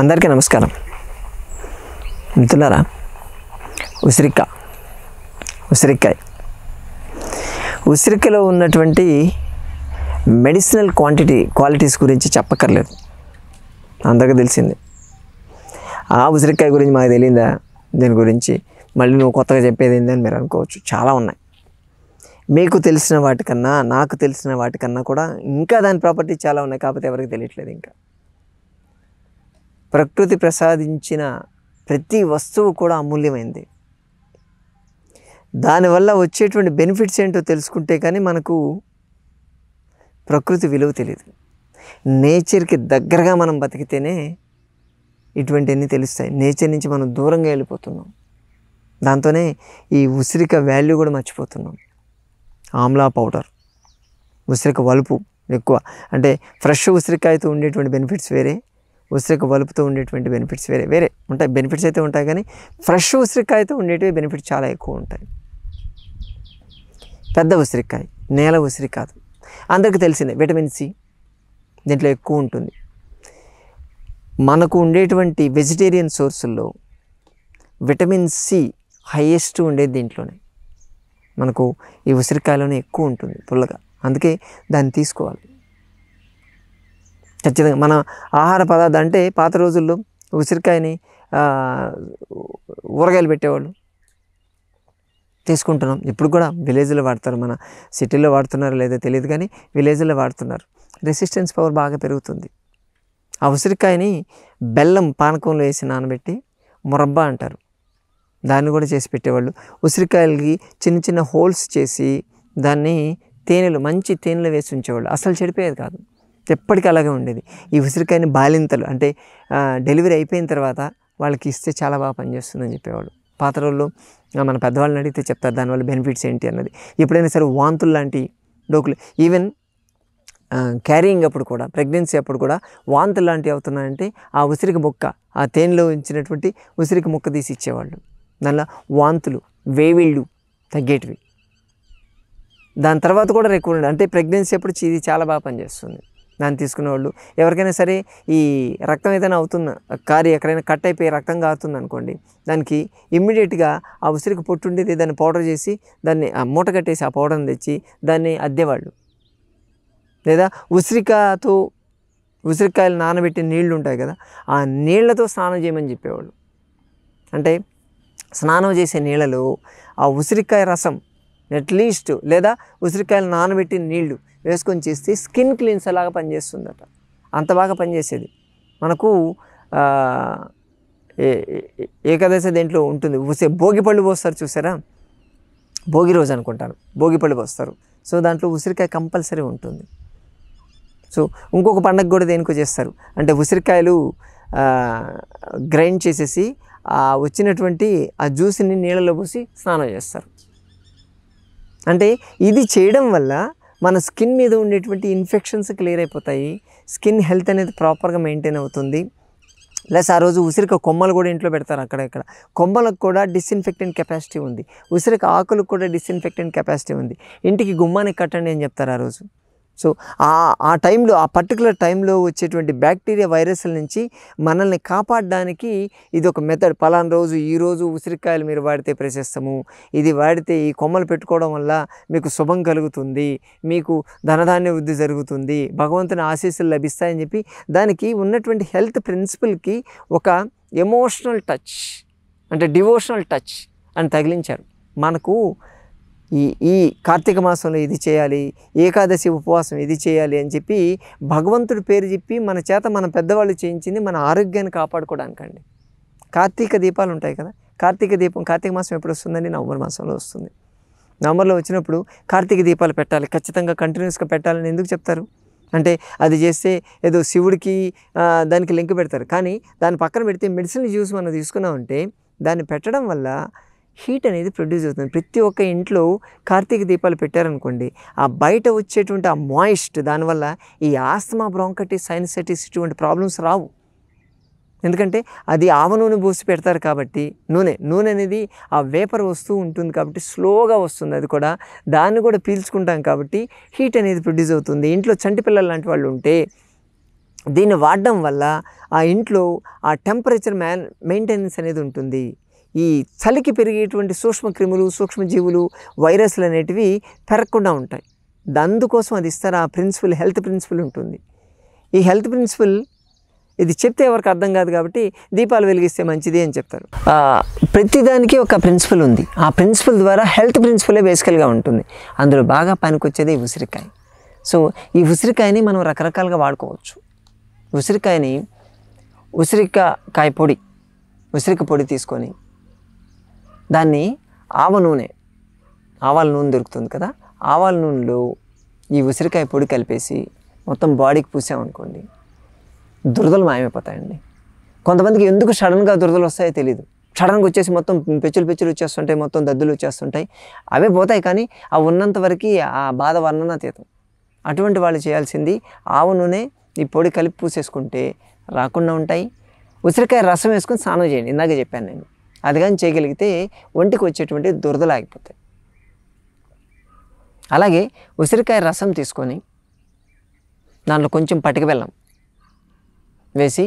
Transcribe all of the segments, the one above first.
అందరికీ నమస్కారం మిత్రులారా ఉసిరిక ఉసిరికాయ ఉసిరికలో ఉన్నటువంటి మెడిసినల్ క్వాంటిటీ క్వాలిటీస్ గురించి చెప్పక్కర్లేదు అందరికీ తెలిసింది ఆ ఉసిరికాయ గురించి మాకు తెలియదా దీని గురించి మళ్ళీ నువ్వు కొత్తగా చెప్పేది ఏందని మీరు అనుకోవచ్చు చాలా ఉన్నాయి మీకు తెలిసిన వాటికన్నా నాకు తెలిసిన వాటికన్నా కూడా ఇంకా దాని ప్రాపర్టీ చాలా ఉన్నాయి కాకపోతే ఎవరికి తెలియట్లేదు ఇంకా ప్రకృతి ప్రసాదించిన ప్రతి వస్తువు కూడా అమూల్యమైంది దానివల్ల వచ్చేటువంటి బెనిఫిట్స్ ఏంటో తెలుసుకుంటే కానీ మనకు ప్రకృతి విలువ తెలియదు నేచర్కి దగ్గరగా మనం బతికితేనే ఇటువంటివన్నీ తెలుస్తాయి నేచర్ నుంచి మనం దూరంగా వెళ్ళిపోతున్నాం దాంతోనే ఈ ఉసిరిక వాల్యూ కూడా మర్చిపోతున్నాం ఆమ్లా పౌడర్ ఉసిరిక వలుపు ఎక్కువ అంటే ఫ్రెష్ ఉసిరికాయతో ఉండేటువంటి బెనిఫిట్స్ వేరే ఉసిరికి వలుపుతో ఉండేటువంటి బెనిఫిట్స్ వేరే వేరే ఉంటాయి బెనిఫిట్స్ అయితే ఉంటాయి కానీ ఫ్రెష్ ఉసిరికాయతో ఉండేటివి బెనిఫిట్స్ చాలా ఎక్కువ ఉంటాయి పెద్ద ఉసిరికాయ నేల ఉసిరి కాదు అందరికీ తెలిసిందే విటమిన్ సి దీంట్లో ఎక్కువ ఉంటుంది మనకు ఉండేటువంటి వెజిటేరియన్ సోర్సుల్లో విటమిన్ సి హైయెస్ట్ ఉండేది దీంట్లోనే మనకు ఈ ఉసిరికాయలోనే ఎక్కువ ఉంటుంది పుల్లగా అందుకే దాన్ని తీసుకోవాలి ఖచ్చితంగా మన ఆహార పదార్థం అంటే పాత రోజుల్లో ఉసిరికాయని ఊరగాయలు పెట్టేవాళ్ళు తీసుకుంటున్నాం ఇప్పుడు కూడా విలేజ్లో వాడతారు మన సిటీలో వాడుతున్నారు లేదో తెలియదు కానీ విలేజ్లో వాడుతున్నారు రెసిస్టెన్స్ పవర్ బాగా పెరుగుతుంది ఆ ఉసిరికాయని బెల్లం పానకంలో వేసి నానబెట్టి మురబ్బా అంటారు దాన్ని కూడా చేసి పెట్టేవాళ్ళు ఉసిరికాయలకి చిన్న చిన్న హోల్స్ చేసి దాన్ని తేనెలు మంచి తేనెలు వేసి ఉంచేవాళ్ళు అసలు చెడిపోయేది కాదు ఎప్పటికీ అలాగే ఉండేది ఈ ఉసిరికాయని బాలింతలు అంటే డెలివరీ అయిపోయిన తర్వాత వాళ్ళకి ఇస్తే చాలా బాగా పనిచేస్తుందని చెప్పేవాళ్ళు పాత రోజుల్లో మన పెద్దవాళ్ళని అడిగితే చెప్తారు దానివల్ల బెనిఫిట్స్ ఏంటి అన్నది ఎప్పుడైనా సరే వాంతులు లాంటి డోకులు ఈవెన్ క్యారీయింగ్ అప్పుడు కూడా ప్రెగ్నెన్సీ అప్పుడు కూడా వాంతులు లాంటివి అవుతున్నాయంటే ఆ ఉసిరికి మొక్క ఆ తేనెలో ఉంచినటువంటి ఉసిరికి మొక్క తీసి ఇచ్చేవాళ్ళు దానిలో వాంతులు వేవిళ్ళు తగ్గేటివి దాని తర్వాత కూడా రెక్వర్ అంటే ప్రెగ్నెన్సీ అప్పుడు ఇది చాలా బాగా పనిచేస్తుంది దాన్ని తీసుకునేవాళ్ళు ఎవరికైనా సరే ఈ రక్తం ఏదైనా అవుతుంది కారు ఎక్కడైనా కట్ అయిపోయి రక్తం కారుతుంది అనుకోండి దానికి ఇమ్మీడియట్గా ఆ ఉసిరికి పొట్టు ఉండేది దాన్ని పౌడర్ చేసి దాన్ని ఆ మూట కట్టేసి ఆ పౌడర్ని తెచ్చి దాన్ని అద్దేవాళ్ళు లేదా ఉసిరికాయతో ఉసిరికాయలు నానబెట్టి నీళ్లు ఉంటాయి కదా ఆ నీళ్లతో స్నానం చేయమని చెప్పేవాళ్ళు అంటే స్నానం చేసే నీళ్ళలో ఆ ఉసిరికాయ రసం అట్లీస్ట్ లేదా ఉసిరికాయలు నానబెట్టిన నీళ్లు వేసుకొని చేస్తే స్కిన్ క్లీన్సర్ లాగా పనిచేస్తుందట అంత బాగా పనిచేసేది మనకు ఏకాదశి దేంట్లో ఉంటుంది ఊసే భోగి పళ్ళు పోస్తారు చూసారా భోగి రోజు అనుకుంటాను భోగి పళ్ళు పోస్తారు సో దాంట్లో ఉసిరికాయ కంపల్సరీ ఉంటుంది సో ఇంకొక పండగ కూడా దేనికో చేస్తారు అంటే ఉసిరికాయలు గ్రైండ్ చేసేసి వచ్చినటువంటి ఆ జ్యూస్ని నీళ్ళలో పోసి స్నానం చేస్తారు అంటే ఇది చేయడం వల్ల మన స్కిన్ మీద ఉండేటువంటి ఇన్ఫెక్షన్స్ క్లియర్ అయిపోతాయి స్కిన్ హెల్త్ అనేది ప్రాపర్గా మెయింటైన్ అవుతుంది ప్లస్ ఆ రోజు ఉసిరిక కొమ్మలు కూడా ఇంట్లో పెడతారు అక్కడ ఇక్కడ కొమ్మలకు కూడా డిస్ఇన్ఫెక్టెంట్ కెపాసిటీ ఉంది ఉసిరిక ఆకులకు కూడా డిస్ఇన్ఫెక్టెంట్ కెపాసిటీ ఉంది ఇంటికి గుమ్మానికి కట్టండి అని చెప్తారు ఆ రోజు సో ఆ ఆ టైంలో ఆ పర్టికులర్ టైంలో వచ్చేటువంటి బ్యాక్టీరియా వైరస్ల నుంచి మనల్ని కాపాడడానికి ఇది ఒక మెథడ్ పలానా రోజు ఈరోజు ఉసిరికాయలు మీరు వాడితే ప్రశస్తము ఇది వాడితే ఈ కొమ్మలు పెట్టుకోవడం వల్ల మీకు శుభం కలుగుతుంది మీకు ధనధాన్య వృద్ధి జరుగుతుంది భగవంతుని ఆశీస్సులు లభిస్తాయని చెప్పి దానికి ఉన్నటువంటి హెల్త్ ప్రిన్సిపల్కి ఒక ఎమోషనల్ టచ్ అంటే డివోషనల్ టచ్ అని తగిలించారు మనకు ఈ ఈ కార్తీక మాసంలో ఇది చేయాలి ఏకాదశి ఉపవాసం ఇది చేయాలి అని చెప్పి భగవంతుడి పేరు చెప్పి మన చేత మన పెద్దవాళ్ళు చేయించింది మన ఆరోగ్యాన్ని కాపాడుకోవడానికండి కార్తీక దీపాలు ఉంటాయి కదా కార్తీక దీపం కార్తీక మాసం ఎప్పుడు వస్తుందండి నవంబర్ మాసంలో వస్తుంది నవంబర్లో వచ్చినప్పుడు కార్తీక దీపాలు పెట్టాలి ఖచ్చితంగా కంటిన్యూస్గా పెట్టాలని ఎందుకు చెప్తారు అంటే అది చేస్తే ఏదో శివుడికి దానికి లింక్ పెడతారు కానీ దాని పక్కన పెడితే మెడిసిన్ జ్యూస్ మనం తీసుకున్నామంటే దాన్ని పెట్టడం వల్ల హీట్ అనేది ప్రొడ్యూస్ అవుతుంది ప్రతి ఒక్క ఇంట్లో కార్తీక దీపాలు పెట్టారనుకోండి ఆ బయట వచ్చేటువంటి ఆ మాయిస్ట్ దానివల్ల ఈ ఆస్తమా బ్రాంకటి సైనసైటిస్ ఇటువంటి ప్రాబ్లమ్స్ రావు ఎందుకంటే అది ఆవ నూనె పోసి పెడతారు కాబట్టి నూనె నూనె అనేది ఆ వేపర్ వస్తూ ఉంటుంది కాబట్టి స్లోగా వస్తుంది అది కూడా దాన్ని కూడా పీల్చుకుంటాం కాబట్టి హీట్ అనేది ప్రొడ్యూస్ అవుతుంది ఇంట్లో చంటి పిల్లలు లాంటి వాళ్ళు ఉంటే దీన్ని వాడడం వల్ల ఆ ఇంట్లో ఆ టెంపరేచర్ మ్యాన్ మెయింటెనెన్స్ అనేది ఉంటుంది ఈ చలికి పెరిగేటువంటి సూక్ష్మక్రిములు సూక్ష్మజీవులు వైరస్లు అనేటివి పెరగకుండా ఉంటాయి అందుకోసం అది ఇస్తారు ఆ ప్రిన్సిపల్ హెల్త్ ప్రిన్సిపల్ ఉంటుంది ఈ హెల్త్ ప్రిన్సిపల్ ఇది చెప్తే ఎవరికి అర్థం కాదు కాబట్టి దీపాలు వెలిగిస్తే మంచిది అని చెప్తారు ప్రతిదానికి ఒక ప్రిన్సిపల్ ఉంది ఆ ప్రిన్సిపల్ ద్వారా హెల్త్ ప్రిన్సిపలే బేసికల్గా ఉంటుంది అందులో బాగా పనికొచ్చేది ఈ ఉసిరికాయ సో ఈ ఉసిరికాయని మనం రకరకాలుగా వాడుకోవచ్చు ఉసిరికాయని ఉసిరికాయ పొడి ఉసిరిక పొడి తీసుకొని దాన్ని ఆవ నూనె ఆవాల నూనె దొరుకుతుంది కదా ఆవాల నూనెలో ఈ ఉసిరికాయ పొడి కలిపేసి మొత్తం బాడీకి పూసామనుకోండి దురదలు మాయమైపోతాయండి కొంతమందికి ఎందుకు సడన్గా దురదలు వస్తాయో తెలియదు సడన్గా వచ్చేసి మొత్తం పెచ్చులు పెచ్చులు వచ్చేస్తుంటాయి మొత్తం దద్దులు వచ్చేస్తుంటాయి అవే పోతాయి కానీ అవి ఉన్నంత వరకు ఆ బాధ వర్ణన తీతం అటువంటి వాళ్ళు చేయాల్సింది ఆవు నూనె ఈ పొడి కలిపి పూసేసుకుంటే రాకుండా ఉంటాయి ఉసిరికాయ రసం వేసుకొని స్నానం చేయండి ఇందాక చెప్పాను నేను అది కానీ చేయగలిగితే ఒంటికి వచ్చేటువంటి దురదలు ఆగిపోతాయి అలాగే ఉసిరికాయ రసం తీసుకొని దాంట్లో కొంచెం పటిక బెల్లం వేసి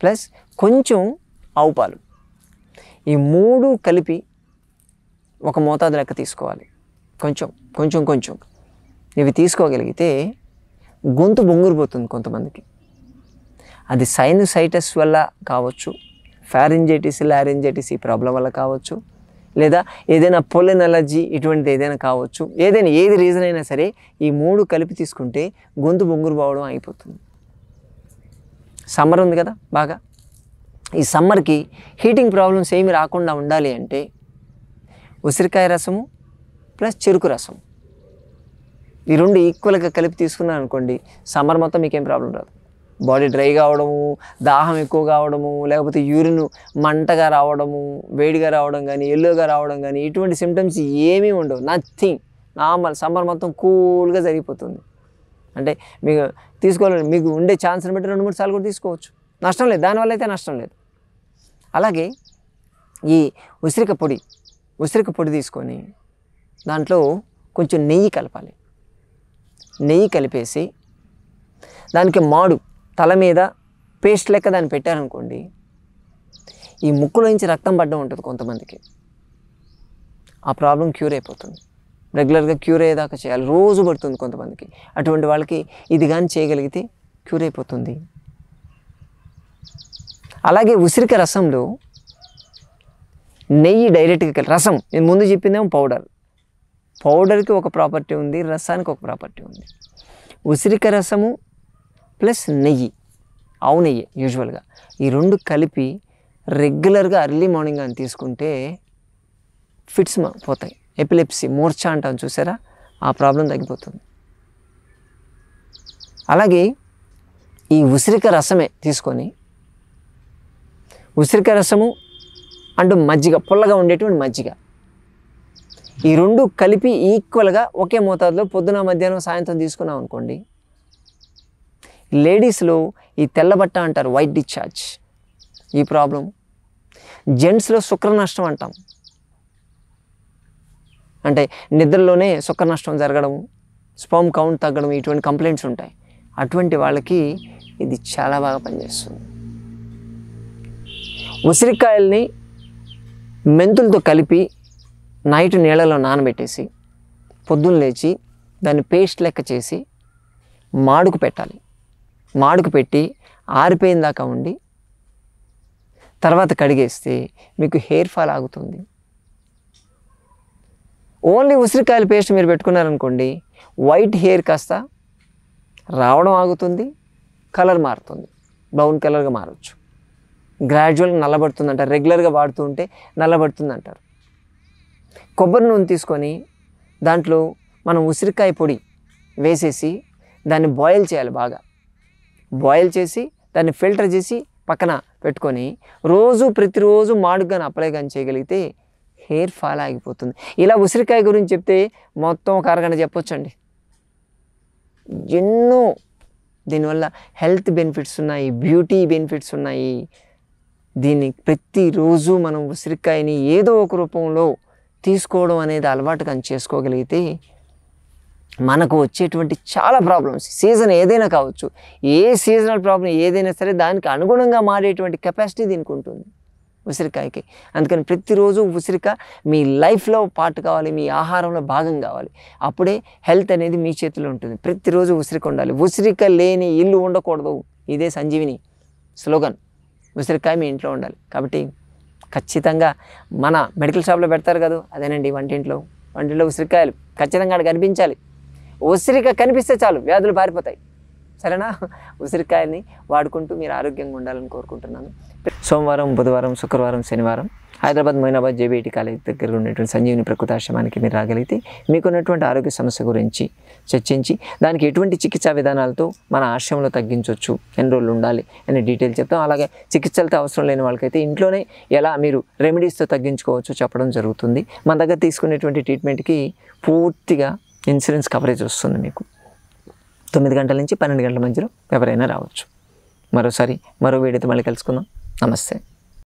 ప్లస్ కొంచెం ఆవు పాలు ఈ మూడు కలిపి ఒక మోతాదు లెక్క తీసుకోవాలి కొంచెం కొంచెం కొంచెం ఇవి తీసుకోగలిగితే గొంతు బొంగురుపోతుంది కొంతమందికి అది సైనసైటస్ వల్ల కావచ్చు ఫ్యారింజైటిస్ లారింజైటిస్ ఈ ప్రాబ్లం వల్ల కావచ్చు లేదా ఏదైనా పొలెన్ అలర్జీ ఇటువంటిది ఏదైనా కావచ్చు ఏదైనా ఏది రీజన్ అయినా సరే ఈ మూడు కలిపి తీసుకుంటే గొంతు బొంగురు పోవడం అయిపోతుంది సమ్మర్ ఉంది కదా బాగా ఈ సమ్మర్కి హీటింగ్ ప్రాబ్లమ్స్ ఏమి రాకుండా ఉండాలి అంటే ఉసిరికాయ రసము ప్లస్ చెరుకు రసం ఈ రెండు ఈక్వల్గా కలిపి తీసుకున్నాను అనుకోండి సమ్మర్ మొత్తం మీకేం ప్రాబ్లం రాదు బాడీ డ్రై కావడము దాహం ఎక్కువ కావడము లేకపోతే యూరిన్ మంటగా రావడము వేడిగా రావడం కానీ ఎల్లోగా రావడం కానీ ఇటువంటి సిమ్టమ్స్ ఏమీ ఉండవు నథింగ్ నార్మల్ సమ్మర్ మొత్తం కూల్గా జరిగిపోతుంది అంటే మీకు తీసుకోవాలని మీకు ఉండే ఛాన్స్ని బట్టి రెండు మూడు సార్లు కూడా తీసుకోవచ్చు నష్టం లేదు దానివల్ల అయితే నష్టం లేదు అలాగే ఈ ఉసిరిక పొడి ఉసిరిక పొడి తీసుకొని దాంట్లో కొంచెం నెయ్యి కలపాలి నెయ్యి కలిపేసి దానికి మాడు తల మీద పేస్ట్ లెక్క దాన్ని పెట్టారనుకోండి ఈ ముక్కులోంచి రక్తం పడ్డం ఉంటుంది కొంతమందికి ఆ ప్రాబ్లం క్యూర్ అయిపోతుంది రెగ్యులర్గా క్యూర్ అయ్యేదాకా చేయాలి రోజు పడుతుంది కొంతమందికి అటువంటి వాళ్ళకి ఇది కానీ చేయగలిగితే క్యూర్ అయిపోతుంది అలాగే ఉసిరిక రసంలో నెయ్యి డైరెక్ట్గా రసం నేను ముందు చెప్పిందేమో పౌడర్ పౌడర్కి ఒక ప్రాపర్టీ ఉంది రసానికి ఒక ప్రాపర్టీ ఉంది ఉసిరిక రసము ప్లస్ నెయ్యి ఆవు నెయ్యి యూజువల్గా ఈ రెండు కలిపి రెగ్యులర్గా అర్లీ మార్నింగ్ అని తీసుకుంటే ఫిట్స్ పోతాయి ఎపిలెప్సీ మూర్ఛ అంటాం చూసారా ఆ ప్రాబ్లం తగ్గిపోతుంది అలాగే ఈ ఉసిరిక రసమే తీసుకొని ఉసిరిక రసము అండ్ మజ్జిగ పుల్లగా ఉండేటువంటి మజ్జిగ ఈ రెండు కలిపి ఈక్వల్గా ఒకే మోతాదులో పొద్దున మధ్యాహ్నం సాయంత్రం తీసుకున్నాం అనుకోండి లేడీస్లో ఈ తెల్లబట్ట అంటారు వైట్ డిశ్చార్జ్ ఈ ప్రాబ్లం జెంట్స్లో శుక్ర నష్టం అంటాం అంటే నిద్రలోనే శుక్ర నష్టం జరగడం స్పోమ్ కౌంట్ తగ్గడం ఇటువంటి కంప్లైంట్స్ ఉంటాయి అటువంటి వాళ్ళకి ఇది చాలా బాగా పనిచేస్తుంది ఉసిరికాయల్ని మెంతులతో కలిపి నైట్ నీళ్ళలో నానబెట్టేసి పొద్దున్న లేచి దాన్ని పేస్ట్ లెక్క చేసి మాడుకు పెట్టాలి మాడుకు పెట్టి ఆరిపోయిన దాకా ఉండి తర్వాత కడిగేస్తే మీకు హెయిర్ ఫాల్ ఆగుతుంది ఓన్లీ ఉసిరికాయల పేస్ట్ మీరు పెట్టుకున్నారనుకోండి వైట్ హెయిర్ కాస్త రావడం ఆగుతుంది కలర్ మారుతుంది బ్రౌన్ కలర్గా మారచ్చు గ్రాడ్యువల్గా నల్లబడుతుంది అంటారు రెగ్యులర్గా వాడుతూ ఉంటే నల్లబడుతుంది అంటారు కొబ్బరి నూనె తీసుకొని దాంట్లో మనం ఉసిరికాయ పొడి వేసేసి దాన్ని బాయిల్ చేయాలి బాగా బాయిల్ చేసి దాన్ని ఫిల్టర్ చేసి పక్కన పెట్టుకొని రోజు ప్రతిరోజు మాడుగాని అప్లై కానీ చేయగలిగితే హెయిర్ ఫాల్ ఆగిపోతుంది ఇలా ఉసిరికాయ గురించి చెప్తే మొత్తం ఒక అరగంట చెప్పొచ్చండి ఎన్నో దీనివల్ల హెల్త్ బెనిఫిట్స్ ఉన్నాయి బ్యూటీ బెనిఫిట్స్ ఉన్నాయి దీన్ని ప్రతిరోజు మనం ఉసిరికాయని ఏదో ఒక రూపంలో తీసుకోవడం అనేది అలవాటు కానీ చేసుకోగలిగితే మనకు వచ్చేటువంటి చాలా ప్రాబ్లమ్స్ సీజన్ ఏదైనా కావచ్చు ఏ సీజనల్ ప్రాబ్లం ఏదైనా సరే దానికి అనుగుణంగా మారేటువంటి కెపాసిటీ దీనికి ఉంటుంది ఉసిరికాయకి అందుకని ప్రతిరోజు ఉసిరిక మీ లైఫ్లో పార్ట్ కావాలి మీ ఆహారంలో భాగం కావాలి అప్పుడే హెల్త్ అనేది మీ చేతిలో ఉంటుంది ప్రతిరోజు ఉసిరిక ఉండాలి ఉసిరిక లేని ఇల్లు ఉండకూడదు ఇదే సంజీవిని స్లోగన్ ఉసిరికాయ మీ ఇంట్లో ఉండాలి కాబట్టి ఖచ్చితంగా మన మెడికల్ షాప్లో పెడతారు కదా అదేనండి వంటింట్లో వంటింట్లో ఉసిరికాయలు ఖచ్చితంగా అక్కడ కనిపించాలి ఉసిరిక కనిపిస్తే చాలు వ్యాధులు పారిపోతాయి సరేనా ఉసిరికాయని వాడుకుంటూ మీరు ఆరోగ్యంగా ఉండాలని కోరుకుంటున్నాను సోమవారం బుధవారం శుక్రవారం శనివారం హైదరాబాద్ మైనాబాద్ జేబీఐటీ కాలేజ్ దగ్గర ఉన్నటువంటి సంజీవిని ప్రకృతాశ్రమానికి మీరు రాగలిగితే మీకున్నటువంటి ఆరోగ్య సమస్య గురించి చర్చించి దానికి ఎటువంటి చికిత్సా విధానాలతో మన ఆశ్రమంలో తగ్గించవచ్చు ఎన్ని రోజులు ఉండాలి అనే డీటెయిల్ చెప్తాం అలాగే చికిత్సలతో అవసరం లేని వాళ్ళకైతే ఇంట్లోనే ఎలా మీరు రెమెడీస్తో తగ్గించుకోవచ్చు చెప్పడం జరుగుతుంది మన దగ్గర తీసుకునేటువంటి ట్రీట్మెంట్కి పూర్తిగా ఇన్సూరెన్స్ కవరేజ్ వస్తుంది మీకు తొమ్మిది గంటల నుంచి పన్నెండు గంటల మధ్యలో ఎవరైనా రావచ్చు మరోసారి మరో వీడియోతో మళ్ళీ కలుసుకుందాం నమస్తే